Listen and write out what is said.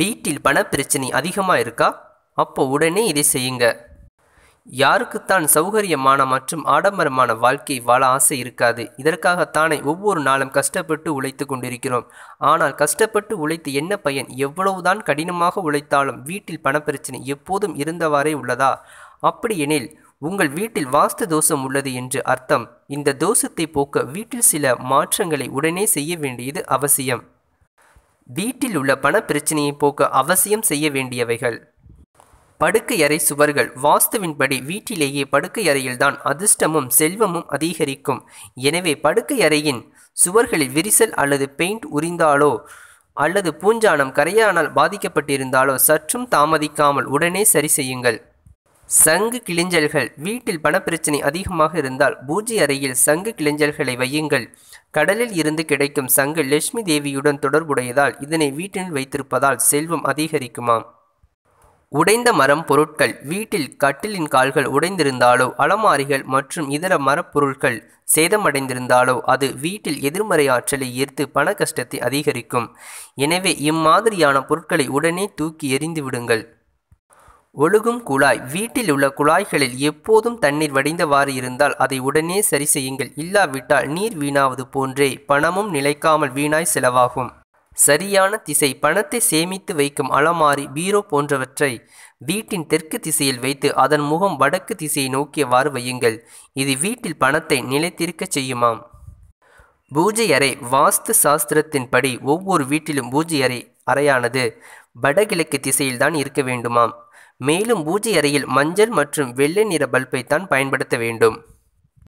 வீட்டில் பணப்பிரச்சனை அதிகமாக இருக்கா அப்போ உடனே இதை செய்யுங்க யாருக்குத்தான் சௌகரியமான மற்றும் ஆடம்பரமான வாழ்க்கை வாழ ஆசை இருக்காது இதற்காகத்தானே ஒவ்வொரு நாளும் கஷ்டப்பட்டு உழைத்து கொண்டிருக்கிறோம் ஆனால் கஷ்டப்பட்டு உழைத்து என்ன பயன் எவ்வளவுதான் கடினமாக உழைத்தாலும் வீட்டில் பணப்பிரச்சனை எப்போதும் இருந்தவாறே உள்ளதா அப்படியெனில் உங்கள் வீட்டில் வாஸ்து தோஷம் உள்ளது என்று அர்த்தம் இந்த தோஷத்தை போக்க வீட்டில் சில மாற்றங்களை உடனே செய்ய வேண்டியது அவசியம் வீட்டில் உள்ள பண பிரச்சனையை போக்க அவசியம் செய்ய வேண்டியவைகள் படுக்கையறை சுவர்கள் வாஸ்துவின்படி வீட்டிலேயே படுக்கையறையில்தான் அதிர்ஷ்டமும் செல்வமும் அதிகரிக்கும் எனவே படுக்கையறையின் சுவர்களில் விரிசல் அல்லது பெயிண்ட் உரிந்தாலோ அல்லது பூஞ்சானம் கரையானால் பாதிக்கப்பட்டிருந்தாலோ சற்றும் தாமதிக்காமல் உடனே சரி செய்யுங்கள் சங்கு கிளிஞ்சல்கள் வீட்டில் பணப்பிரச்சனை அதிகமாக இருந்தால் பூஜை அறையில் சங்கு கிளிஞ்சல்களை வையுங்கள் கடலில் இருந்து கிடைக்கும் சங்கு லட்சுமி தேவியுடன் தொடர்புடையதால் இதனை வீட்டில் வைத்திருப்பதால் செல்வம் அதிகரிக்குமாம் உடைந்த மரம் பொருட்கள் வீட்டில் கட்டிலின் கால்கள் உடைந்திருந்தாலோ அலமாரிகள் மற்றும் இதர மரப்பொருட்கள் சேதமடைந்திருந்தாலோ அது வீட்டில் எதிர்மறை ஆற்றலை ஈர்த்து பண கஷ்டத்தை அதிகரிக்கும் எனவே இம்மாதிரியான பொருட்களை உடனே தூக்கி எறிந்து விடுங்கள் ஒழுகும் குழாய் வீட்டில் உள்ள குழாய்களில் எப்போதும் தண்ணீர் வடிந்தவாறு இருந்தால் அதை உடனே சரி செய்யுங்கள் இல்லாவிட்டால் நீர் வீணாவது போன்றே பணமும் நிலைக்காமல் வீணாய் செலவாகும் சரியான திசை பணத்தை சேமித்து வைக்கும் அலமாரி பீரோ போன்றவற்றை வீட்டின் தெற்கு திசையில் வைத்து அதன் முகம் வடக்கு திசையை நோக்கியவாறு வையுங்கள் இது வீட்டில் பணத்தை நிலைத்திருக்கச் செய்யுமாம் பூஜை அறை வாஸ்து சாஸ்திரத்தின்படி ஒவ்வொரு வீட்டிலும் பூஜை அறை அறையானது வடகிழக்கு திசையில்தான் இருக்க வேண்டுமாம் மேலும் பூஜை அறையில் மஞ்சள் மற்றும் வெள்ளை நிற பல்பை தான் பயன்படுத்த வேண்டும்